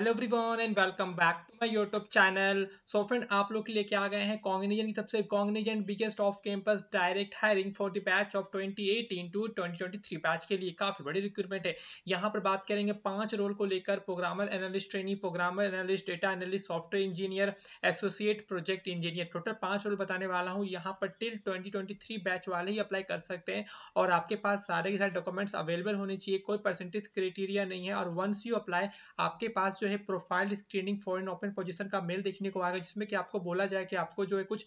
Hello everyone and welcome back to my YouTube channel so friend आप लोग के लिए क्या आ गए हैं कॉन्गनीजन की सबसे Cognizant biggest off campus direct hiring for the batch of 2018 to 2023 batch के लिए काफी बड़ी रिक्रूटमेंट है यहां पर बात करेंगे पांच रोल को लेकर programmer analyst trainee programmer analyst data analyst software engineer associate project engineer total पांच रोल बताने वाला हूँ यहाँ पर टिल ट्वेंटी बैच वाले ही अप्लाई कर सकते हैं और आपके पास सारे के सारे डॉक्यूमेंट्स अवेलेबल होने चाहिए कोई परसेंटेज क्राइटेरिया नहीं है और वंस यू अप्लाई आपके पास जो है profile screening for an open position का मेल देखने को आएगा जिसमें कि आपको बोला जाए कि आपको जो है कुछ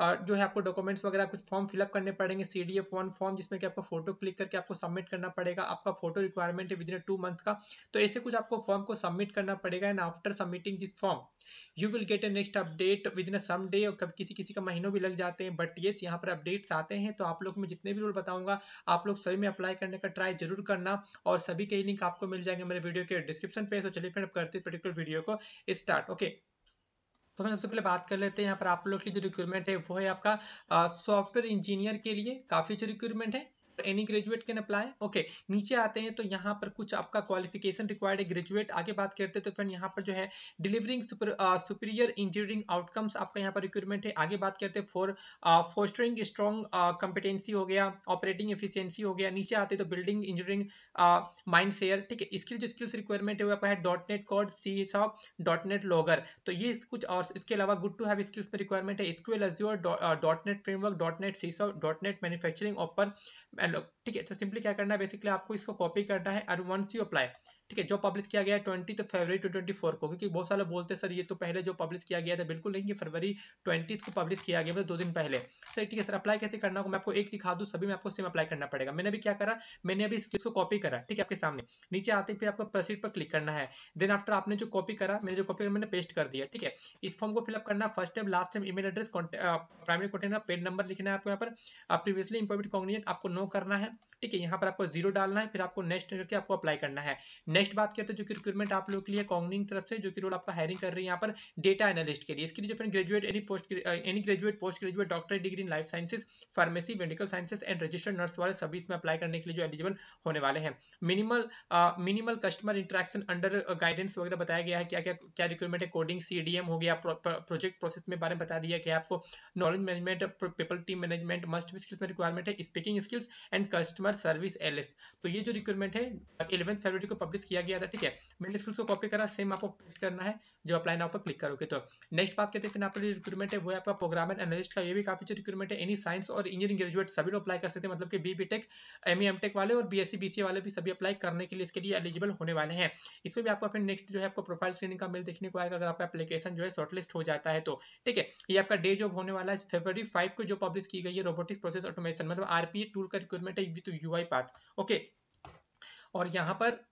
जो है आपको डॉक्यूमेंट्स वगैरह कुछ फॉर्म फिलअप करने पड़ेंगे C D F one form जिसमें कि आपको फोटो क्लिक करके आपको सबमिट करना पड़ेगा आपका फोटो रिक्वायरमेंट है विद इन टू मंथ का तो ऐसे कुछ आपको फॉर्म को सबमिट करना पड़ेगा and after submitting this form you will get a next update within some day और कभी किसी किसी का महीनों भी लग जाते हैं बट येस यहाँ पर अपडेट्स आते हैं तो आप लोग मैं जितने भी रूल बताऊंगा आप लोग सभी में अप्लाई करने का ट्राई जरूर करना और सभी के लिंक आपको मिल जाएंगे मेरे वीडियो के डिस्क्रिप्शन पे तो चलिए फिर करते पर्टिकुलर वीडियो को स्टार्ट ओके तो सबसे पहले बात कर लेते हैं यहाँ पर आप लोग की जो रिक्वायरमेंट है वो है आपका सॉफ्टवेयर इंजीनियर के लिए काफ़ी अच्छी रिक्वायरमेंट है any graduate can apply okay नीचे आते हैं तो यहाँ पर कुछ आपका क्वालिफिकेशन रिक्वायर्ड है ग्रेजुएट आगे बात करते हैं तो फ्रेंड यहाँ पर जो है डिलीवरिंग सुपीरियर इंजीनियरिंग आउटकम्स आपका यहाँ पर रिक्वायरमेंट है आगे बात करते हैं फॉर फोस्टरिंग स्ट्रॉन्ग कंपिटेंसी हो गया ऑपरेटिंग एफिशियंसी हो गया नीचे आते तो बिल्डिंग इंजीनियरिंग माइंड शेयर ठीक है इसके जो स्किल्स रिक्वायरमेंट है वो आपका है डॉट नेट कॉड सी सब डॉट नेट लॉगर तो ये कुछ और इसके अलावा गुड टू हैव स्किल्स में रिक्वायरमेंट है SQL dot net framework dot net C sub dot net manufacturing ऑपर and ठीक है तो सिंपली क्या करना है बेसिकली आपको इसको कॉपी करना है एंड वंस यू अप्लाई ठीक है जो पब्लिश किया गया है ट्वेंटी तो फरवरी टू ट्वेंटी फोर को क्योंकि बहुत सारे बोलते हैं सर ये तो पहले जो पब्लिश किया गया था बिल्कुल नहीं ये फरवरी ट्वेंटी को पब्लिश किया गया मतलब दो दिन पहले सर ठीक है सर अप्लाई कैसे करना होगा मैं आपको एक दिखा दूँ सभी में आपको सेम अप्लाई करना पड़ेगा मैंने भी क्या करा मैंने अभी इसको कॉपी करा ठीक है आपके सामने नीचे आते फिर आपको प्रसिड पर क्लिक करना है देन आफ्टर आपने जो कॉपी करा मैंने जो कॉपी मैंने पेस्ट कर दिया ठीक है इस फॉर्म को फिलअप करना first time last time email address primary contact पेड नंबर लिखना है आपको यहाँ पर प्रीवियसली इंपॉर्टेंट कॉन्ग्रीट आपको नो करना है ठीक है यहाँ पर आपको जीरो डालना है फिर आपको नेक्स्ट करके आपको अप्लाई करना है नेक्स्ट बात करते तो हैं जो कि रिक्रूटमेंट आप लोग के लिए कॉन्गनिंग तरफ से जो कि रोल आपका हायरिंग कर रही है यहाँ पर डेटा एनालिस्ट के लिए इसके लिए जो फिर graduate any post any graduate post graduate doctor degree in life sciences pharmacy medical sciences and registered nurse वाले सभी इसमें अप्लाई करने के लिए जो एलिजिबल होने वाले हैं minimal minimal customer interaction under guidance वगैरह बताया गया है क्या क्या क्या रिक्रूटमेंट है कोडिंग सीडीएम हो गया प्रोजेक्ट प्रोसेस में बारे में बता दिया गया आपको knowledge management people team management must skills में रिक्वायरमेंट है speaking skills and customer service एलिस्ट तो ये जो रिक्वायरमेंट है इलेवन फरवरी को पब्लिश किया गया था ठीक है मैंने स्कूल को कॉपी करा सेम आपको पेस्ट करना है जो अप्लाई नाउ पर क्लिक करोगे तो नेक्स्ट बात करते हैं फिर यहाँ पर रिक्रूटमेंट है वो आपका प्रोग्राम एंड एनलिस्ट का ये भी काफी जो रिक्रूटमेंट है एनी साइंस और इंजीनियरिंग ग्रेजुएट सभी लोग अप्लाई कर सकते हैं मतलब कि B tech M M tech वाले और बी एस e वाले भी सभी अप्लाई करने के लिए इसके लिए एलिजिबल होने वाले हैं इसमें भी आपका फिर नेक्स्ट जो है आपको प्रोफाइल स्क्रीनिंग का मेल देखने को आएगा अगर आपका एप्लीकेशन जो है शॉर्टलिस्ट हो जाता है तो ठीक है ये आपका डे जॉब होने वाला है फेबर फाइव को जो पब्लिश की गई है रोबोटिक्स प्रोसेस ऑटोमेशन मतलब आरपीए टूल का रिक्वायरमेंट है with तो UI path. ओके और यहाँ पर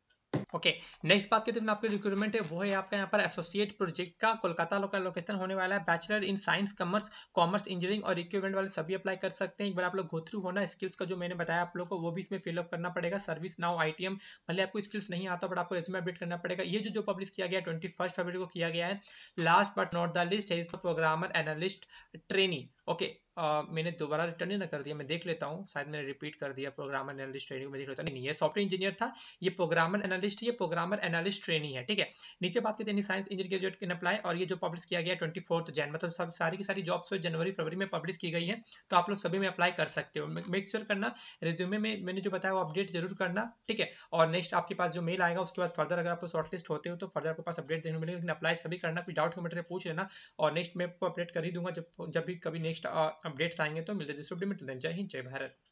ओके नेक्स्ट बात करते हैं आपके रिक्रूटमेंट है वो है आपका यहाँ पर एसोसिएट प्रोजेक्ट का कोलकाता लोकल लोकेशन होने वाला है bachelor in science commerce commerce engineering और रिक्रूटमेंट वाले सभी अप्लाई कर सकते हैं एक बार आप लोग गो थ्रू होना स्किल्स का जो मैंने बताया आप लोग को वो भी इसमें फिलअप करना पड़ेगा सर्विस नाउ आई भले आपको स्किल्स नहीं आता बट आपको रेज्यूमे अपडेट करना पड़ेगा ये जो जो पब्लिश किया गया ट्वेंटी फर्स्ट को किया गया है last but not the least है इसमें प्रोग्रामर एनालिस्ट ट्रेनिंग ओके मैंने दोबारा रिटर्न ही ना कर दिया मैं देख लेता हूँ शायद मैंने रिपीट कर दिया प्रोग्रामर एनालिस्ट ट्रेनिंग में देख लेता नहीं ये सॉफ्टवेयर इंजीनियर था ये प्रोग्रामर एनालिस्ट ये प्रोग्रामर एनालिस्ट ट्रेनिंग है ठीक है नीचे बात करते हैं साइंस इंजीनियर ग्रेजुएट के अप्लाई और ये जो पब्लिश किया गया ट्वेंटी फोर्थ जैन मतलब सब सारी की सारी जॉब्स जनवरी फरवरी में पब्लिश की गई है तो आप लोग सभी में अप्लाई कर सकते हो मेक श्योर करना रिज्यूमे में मैंने जो बताया वो अपडेट जरूर करना ठीक है और नेक्स्ट आपके पास जो मेल आएगा उसके बाद फर्दर अगर आप शॉर्टलिस्ट होते हो तो फर्दर आपके पास अपडेट देने मिलेगा लेकिन अप्लाई सभी करना कुछ डाउट कमेंट पूछ लेना और नेक्स्ट मैं आपको अपडेट कर ही दूंगा जब जब भी कभी नेक्स्ट अपडेट्स आएंगे तो मिलते मिलते हैं जय हिंद जय भारत